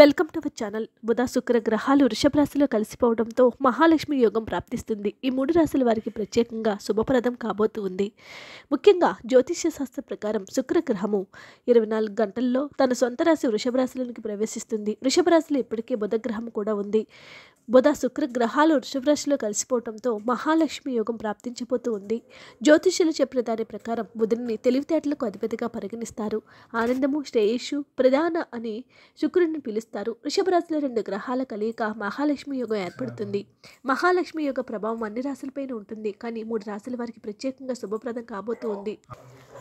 welcome to our channel బుధ శుక్ర గ్రహాలు వృషభ రాశిలో కలిసిపోవడంతో మహాలక్ష్మి యోగం ప్రాప్తిస్తుంది ఈ మూడు రాశుల వారికి ప్రత్యేకంగా శుభప్రదం కాబోతూ ఉంది ముఖ్యంగా జ్యోతిష్య శాస్త్ర ప్రకారం శుక్ర గ్రహము ఇరవై నాలుగు గంటల్లో తన సొంత రాశి వృషభ రాశిలోనికి ప్రవేశిస్తుంది వృషభ రాశిలో ఇప్పటికే బుధ గ్రహం కూడా ఉంది బుధ శుక్ర గ్రహాలు వృషభ రాశిలో కలిసిపోవడంతో మహాలక్ష్మి యోగం ప్రాప్తించబోతూ ఉంది జ్యోతిష్యులు చెప్పిన దాని ప్రకారం బుధుని తెలివితేటలకు అధిపతిగా పరిగణిస్తారు ఆనందము శ్రేయస్సు ప్రధాన అని శుక్రుడిని పిలుస్తారు యోగిస్తారు వృషభ రాశిలో రెండు గ్రహాల కలయిక మహాలక్ష్మి యోగం ఏర్పడుతుంది మహాలక్ష్మి యోగ ప్రభావం అన్ని రాశులపైన ఉంటుంది కానీ మూడు రాశుల వారికి ప్రత్యేకంగా శుభప్రదం కాబోతూ ఉంది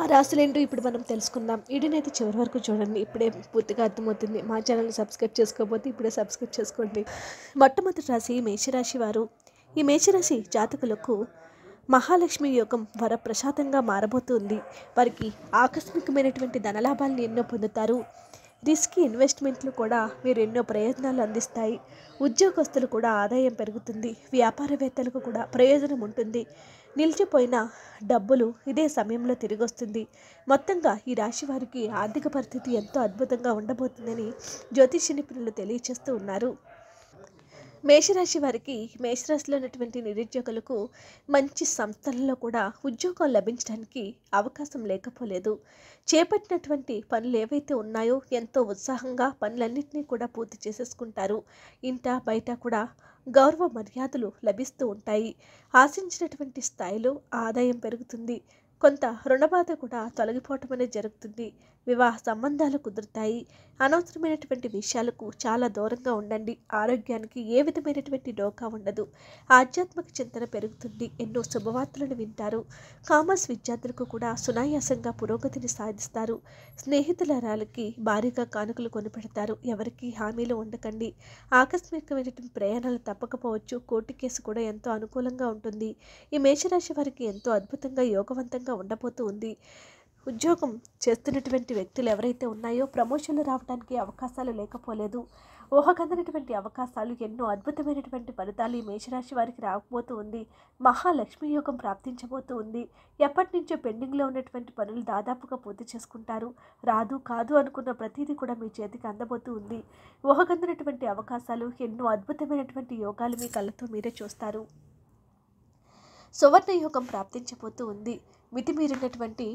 ఆ రాశులు ఏంటో ఇప్పుడు మనం తెలుసుకుందాం వీడినైతే చివరి వరకు చూడండి ఇప్పుడే పూర్తిగా అర్థమవుతుంది మా ఛానల్ సబ్స్క్రైబ్ చేసుకోకపోతే ఇప్పుడే సబ్స్క్రైబ్ చేసుకోండి మొట్టమొదటి రాశి మేషరాశి వారు ఈ మేషరాశి జాతకులకు మహాలక్ష్మి యోగం వరప్రసాదంగా మారబోతుంది వారికి ఆకస్మికమైనటువంటి ధనలాభాలను ఎన్నో పొందుతారు రిస్క్ ఇన్వెస్ట్మెంట్లు కూడా మీరు ఎన్నో ప్రయోజనాలు అందిస్తాయి ఉద్యోగస్తులు కూడా ఆదాయం పెరుగుతుంది వ్యాపారవేత్తలకు కూడా ప్రయోజనం ఉంటుంది నిలిచిపోయిన డబ్బులు ఇదే సమయంలో తిరిగొస్తుంది మొత్తంగా ఈ రాశి వారికి ఆర్థిక పరిస్థితి ఎంతో అద్భుతంగా ఉండబోతుందని జ్యోతిష నిపుణులు తెలియచేస్తూ ఉన్నారు మేషరాశి వారికి మేషరాశిలో ఉన్నటువంటి నిరుద్యోగులకు మంచి సంస్థలలో కూడా ఉద్యోగం లభించడానికి అవకాశం లేకపోలేదు చేపట్టినటువంటి పనులు ఏవైతే ఉన్నాయో ఎంతో ఉత్సాహంగా పనులన్నింటినీ కూడా పూర్తి చేసేసుకుంటారు ఇంట బయట కూడా గౌరవ మర్యాదలు లభిస్తూ ఉంటాయి ఆశించినటువంటి స్థాయిలో ఆదాయం పెరుగుతుంది కొంత రుణబాధ కూడా తొలగిపోవటం అనేది జరుగుతుంది వివాహ సంబంధాలు కుదురుతాయి అనవసరమైనటువంటి విషయాలకు చాలా దూరంగా ఉండండి ఆరోగ్యానికి ఏ విధమైనటువంటి డోకా ఉండదు ఆధ్యాత్మిక చింతన పెరుగుతుంది ఎన్నో శుభవార్తలను వింటారు కామర్స్ విద్యార్థులకు కూడా సునాయాసంగా పురోగతిని సాధిస్తారు స్నేహితుల రాళ్ళకి భారీగా కానుకలు కొనిపెడతారు ఎవరికీ హామీలు ఉండకండి ఆకస్మికమైనటువంటి ప్రయాణాలు తప్పకపోవచ్చు కోర్టు కేసు కూడా ఎంతో అనుకూలంగా ఉంటుంది ఈ మేషరాశి వారికి ఎంతో అద్భుతంగా యోగవంతంగా ఉండబోతూ ఉంది ఉద్యోగం చేస్తున్నటువంటి వ్యక్తులు ఎవరైతే ఉన్నాయో ప్రమోషన్లు రావడానికి అవకాశాలు లేకపోలేదు ఊహకందనటువంటి అవకాశాలు ఎన్నో అద్భుతమైనటువంటి ఫలితాలు ఈ మేషరాశి వారికి రాకపోతూ ఉంది మహాలక్ష్మి యోగం ప్రాప్తించబోతూ ఉంది ఎప్పటి నుంచో పెండింగ్లో ఉన్నటువంటి పనులు దాదాపుగా పూర్తి చేసుకుంటారు రాదు కాదు అనుకున్న ప్రతిదీ కూడా మీ చేతికి అందబోతూ ఉంది ఊహకందనటువంటి అవకాశాలు ఎన్నో అద్భుతమైనటువంటి యోగాలు మీ కళ్ళతో మీరే చూస్తారు సువర్ణయుగం ప్రాప్తించబోతూ ఉంది మితిమీరినటువంటి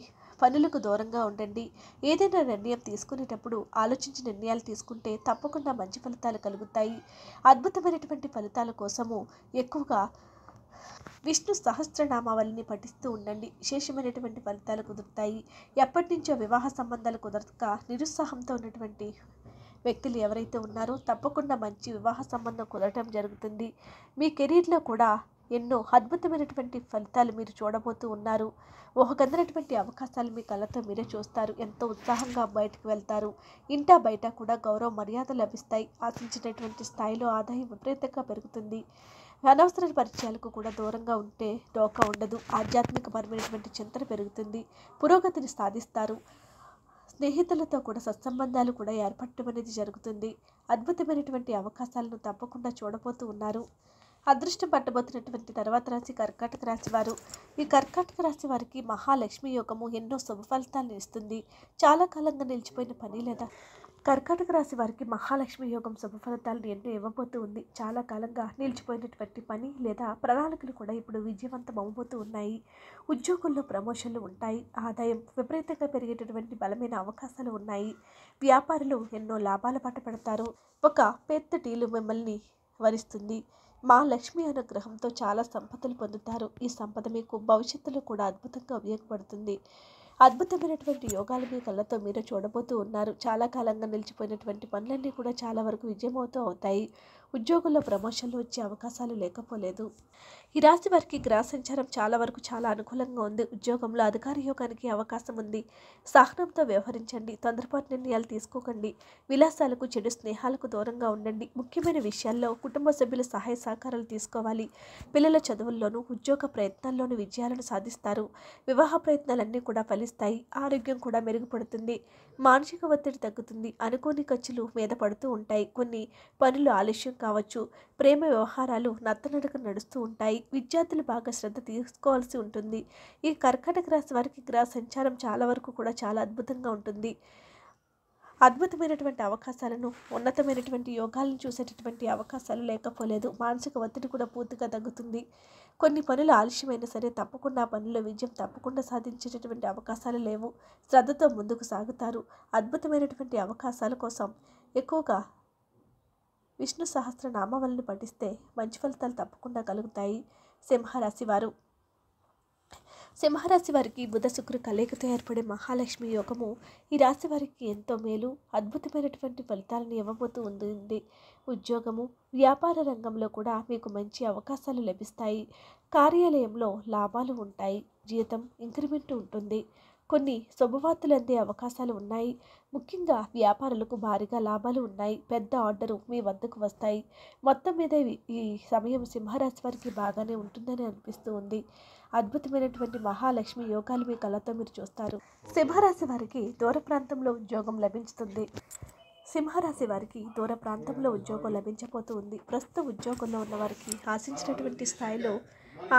పనులకు దూరంగా ఉండండి ఏదైనా నిర్ణయం తీసుకునేటప్పుడు ఆలోచించి నిర్ణయాలు తీసుకుంటే తప్పకుండా మంచి ఫలితాలు కలుగుతాయి అద్భుతమైనటువంటి ఫలితాల కోసము ఎక్కువగా విష్ణు సహస్రనామావళిని పఠిస్తూ ఉండండి విశేషమైనటువంటి ఫలితాలు కుదురుతాయి ఎప్పటి నుంచో వివాహ సంబంధాలు కుదరక నిరుత్సాహంతో ఉన్నటువంటి వ్యక్తులు ఎవరైతే ఉన్నారో తప్పకుండా మంచి వివాహ సంబంధం కుదరటం జరుగుతుంది మీ కెరీర్లో కూడా ఎన్నో అద్భుతమైనటువంటి ఫలితాలు మీరు చూడబోతూ ఉన్నారు ఊహకందనటువంటి అవకాశాలు మీ కళ్ళతో మీరే చూస్తారు ఎంతో ఉత్సాహంగా బయటకు వెళ్తారు ఇంటా బయట కూడా గౌరవ మర్యాదలు లభిస్తాయి ఆశించినటువంటి స్థాయిలో ఆదాయం విపరీతంగా పెరుగుతుంది అనవసర పరిచయాలకు కూడా దూరంగా ఉంటే డోకా ఉండదు పరమైనటువంటి చింతన పెరుగుతుంది పురోగతిని సాధిస్తారు స్నేహితులతో కూడా సత్సంబంధాలు కూడా ఏర్పడటం అనేది జరుగుతుంది అద్భుతమైనటువంటి అవకాశాలను తప్పకుండా చూడబోతూ ఉన్నారు అదృష్టం పట్టబోతున్నటువంటి తర్వాత రాశి కర్కాటక రాశి వారు ఈ కర్కాటక రాశి వారికి మహాలక్ష్మి యోగము ఎన్నో శుభ ఫలితాలను ఇస్తుంది చాలా కాలంగా నిలిచిపోయిన పని లేదా కర్కాటక రాశి వారికి మహాలక్ష్మి యోగం శుభ ఫలితాలను ఎన్నో ఇవ్వబోతూ ఉంది చాలా కాలంగా నిలిచిపోయినటువంటి పని లేదా ప్రణాళికలు కూడా ఇప్పుడు విజయవంతం అవ్వబోతూ ఉన్నాయి ఉద్యోగుల్లో ప్రమోషన్లు ఉంటాయి ఆదాయం విపరీతంగా పెరిగేటటువంటి బలమైన అవకాశాలు ఉన్నాయి వ్యాపారులు ఎన్నో లాభాల పాట పడతారు ఒక పెద్ద టీలు మిమ్మల్ని వరిస్తుంది మా లక్ష్మి అనుగ్రహంతో చాలా సంపదలు పొందుతారు ఈ సంపద మీకు భవిష్యత్తులో కూడా అద్భుతంగా ఉపయోగపడుతుంది అద్భుతమైనటువంటి యోగాలు మీ కళ్ళతో మీరు చూడబోతూ ఉన్నారు చాలా కాలంగా నిలిచిపోయినటువంటి పనులన్నీ కూడా చాలా వరకు విజయమవుతూ అవుతాయి ఉద్యోగుల్లో ప్రమోషన్లు వచ్చే అవకాశాలు లేకపోలేదు ఈ రాశి వారికి గ్రహ సంచారం చాలా వరకు చాలా అనుకూలంగా ఉంది ఉద్యోగంలో అధికార యోగానికి అవకాశం ఉంది సహనంతో వ్యవహరించండి తొందరపాటు నిర్ణయాలు తీసుకోకండి విలాసాలకు చెడు స్నేహాలకు దూరంగా ఉండండి ముఖ్యమైన విషయాల్లో కుటుంబ సభ్యుల సహాయ సహకారాలు తీసుకోవాలి పిల్లల చదువుల్లోనూ ఉద్యోగ ప్రయత్నాల్లోనూ విజయాలను సాధిస్తారు వివాహ ప్రయత్నాలన్నీ కూడా ఫలిస్తాయి ఆరోగ్యం కూడా మెరుగుపడుతుంది మానసిక ఒత్తిడి తగ్గుతుంది అనుకోని ఖర్చులు మీద పడుతూ ఉంటాయి కొన్ని పనులు ఆలస్యం కావచ్చు ప్రేమ వ్యవహారాలు నత్తనడక నడుస్తూ ఉంటాయి విద్యార్థులు బాగా శ్రద్ధ తీసుకోవాల్సి ఉంటుంది ఈ కర్కాటక రాశి వారికి గ్రహ సంచారం చాలా వరకు కూడా చాలా అద్భుతంగా ఉంటుంది అద్భుతమైనటువంటి అవకాశాలను ఉన్నతమైనటువంటి యోగాలను చూసేటటువంటి అవకాశాలు లేకపోలేదు మానసిక ఒత్తిడి కూడా పూర్తిగా తగ్గుతుంది కొన్ని పనులు ఆలస్యమైనా సరే తప్పకుండా పనుల్లో విజయం తప్పకుండా సాధించేటటువంటి అవకాశాలు లేవు శ్రద్ధతో ముందుకు సాగుతారు అద్భుతమైనటువంటి అవకాశాల కోసం ఎక్కువగా విష్ణు సహస్ర నామవల్ని పఠిస్తే మంచి ఫలితాలు తప్పకుండా కలుగుతాయి సింహరాశి వారు సింహరాశి వారికి బుధ శుక్ర కలయికతో ఏర్పడే మహాలక్ష్మి యోగము ఈ రాశి వారికి ఎంతో మేలు అద్భుతమైనటువంటి ఫలితాలను ఇవ్వబోతూ ఉంటుంది ఉద్యోగము వ్యాపార రంగంలో కూడా మీకు మంచి అవకాశాలు లభిస్తాయి కార్యాలయంలో లాభాలు ఉంటాయి జీతం ఇంక్రిమెంట్ ఉంటుంది కొన్ని శుభవార్తలు అందే అవకాశాలు ఉన్నాయి ముఖ్యంగా వ్యాపారులకు భారీగా లాభాలు ఉన్నాయి పెద్ద ఆర్డర్ మీ వద్దకు వస్తాయి మొత్తం మీద ఈ సమయం సింహరాశి వారికి బాగానే ఉంటుందని అనిపిస్తూ ఉంది అద్భుతమైనటువంటి మహాలక్ష్మి యోగాలు మీ కళ్ళతో మీరు చూస్తారు సింహరాశి వారికి దూర ప్రాంతంలో ఉద్యోగం లభించుతుంది సింహరాశి వారికి దూర ప్రాంతంలో ఉద్యోగం లభించబోతుంది ప్రస్తుత ఉద్యోగంలో ఉన్న వారికి ఆశించినటువంటి స్థాయిలో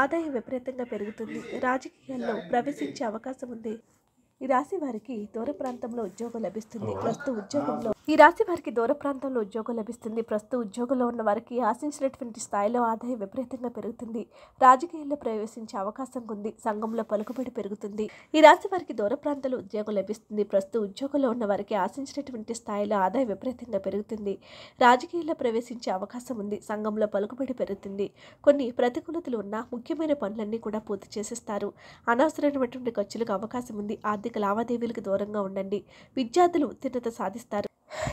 ఆదాయం విపరీతంగా పెరుగుతుంది రాజకీయాల్లో ప్రవేశించే అవకాశం ఉంది ఈ రాశి వారికి దూర ప్రాంతంలో ఉద్యోగం లభిస్తుంది ప్రస్తుత ఉద్యోగంలో ఈ రాశి వారికి దూర ప్రాంతంలో ఉద్యోగం లభిస్తుంది ప్రస్తుత ఉద్యోగంలో ఉన్న వారికి ఆశించినటువంటి స్థాయిలో ఆదాయం విపరీతంగా పెరుగుతుంది రాజకీయాల్లో ప్రవేశించే అవకాశం ఉంది సంఘంలో పలుకుబడి పెరుగుతుంది ఈ రాశి వారికి దూర ప్రాంతంలో ఉద్యోగం లభిస్తుంది ప్రస్తుత ఉద్యోగంలో ఉన్న వారికి ఆశించినటువంటి స్థాయిలో ఆదాయం విపరీతంగా పెరుగుతుంది రాజకీయాల్లో ప్రవేశించే అవకాశం ఉంది సంఘంలో పలుకుబడి పెరుగుతుంది కొన్ని ప్రతికూలతలు ఉన్న ముఖ్యమైన పనులన్నీ కూడా పూర్తి చేసేస్తారు అనవసరమైనటువంటి ఖర్చులకు అవకాశం ఉంది ఆర్థిక లావాదేవీలకు దూరంగా ఉండండి విద్యార్థులు ఉత్తీర్ణత సాధిస్తారు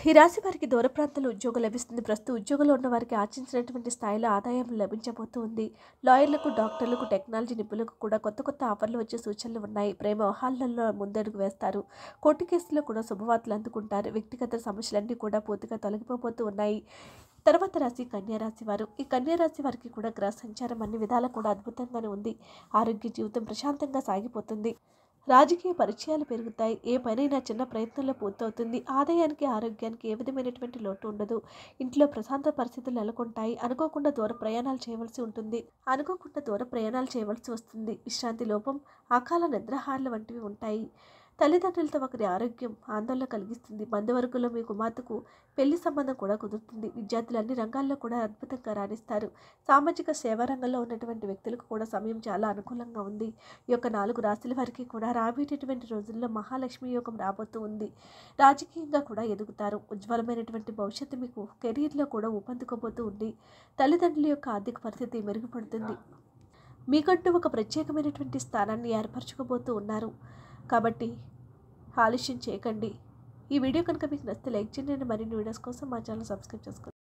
ఈ రాశి వారికి దూర ప్రాంతంలో ఉద్యోగం లభిస్తుంది ప్రస్తుతం ఉద్యోగంలో ఉన్న వారికి ఆచరించినటువంటి స్థాయిలో ఆదాయం లభించబోతుంది లాయర్లకు డాక్టర్లకు టెక్నాలజీ నిపుణులకు కూడా కొత్త కొత్త ఆఫర్లు వచ్చే సూచనలు ఉన్నాయి ప్రేమ వ్యవహారాలలో ముందడుగు వేస్తారు కోర్టు కేసుల్లో కూడా శుభవార్తలు అందుకుంటారు వ్యక్తిగత సమస్యలన్నీ కూడా పూర్తిగా తొలగిపోతూ ఉన్నాయి తర్వాత రాశి కన్యారాశి వారు ఈ కన్యారాశి వారికి కూడా గ్రహ సంచారం అన్ని విధాలు కూడా అద్భుతంగానే ఉంది ఆరోగ్య జీవితం ప్రశాంతంగా సాగిపోతుంది రాజకీయ పరిచయాలు పెరుగుతాయి ఏ పనైనా చిన్న ప్రయత్నంలో పూర్తవుతుంది ఆదాయానికి ఆరోగ్యానికి ఏ విధమైనటువంటి లోటు ఉండదు ఇంట్లో ప్రశాంత పరిస్థితులు నెలకొంటాయి అనుకోకుండా దూర ప్రయాణాలు చేయవలసి ఉంటుంది అనుకోకుండా దూర ప్రయాణాలు చేయవలసి వస్తుంది విశ్రాంతి లోపం అకాల నిద్రహారాలు వంటివి ఉంటాయి తల్లిదండ్రులతో ఒకరి ఆరోగ్యం ఆందోళన కలిగిస్తుంది బంధువర్గంలో మీ కుమార్తెకు పెళ్లి సంబంధం కూడా కుదురుతుంది విద్యార్థులు అన్ని రంగాల్లో కూడా అద్భుతంగా రాణిస్తారు సామాజిక సేవా రంగంలో ఉన్నటువంటి వ్యక్తులకు కూడా సమయం చాలా అనుకూలంగా ఉంది ఈ యొక్క నాలుగు రాశుల వారికి కూడా రాబోయేటటువంటి రోజుల్లో మహాలక్ష్మి యోగం రాబోతూ ఉంది రాజకీయంగా కూడా ఎదుగుతారు ఉజ్వలమైనటువంటి భవిష్యత్తు మీకు కెరీర్లో కూడా ఊపందుకోబోతూ ఉంది తల్లిదండ్రుల యొక్క ఆర్థిక పరిస్థితి మెరుగుపడుతుంది మీకంటూ ఒక ప్రత్యేకమైనటువంటి స్థానాన్ని ఏర్పరచుకోబోతూ ఉన్నారు కాబట్టి ఆలస్యం చేయకండి ఈ వీడియో కనుక మీకు నచ్చితే లైక్ చేయండి మరిన్ని వీడియోస్ కోసం మా ఛానల్ సబ్స్క్రైబ్ చేసుకోండి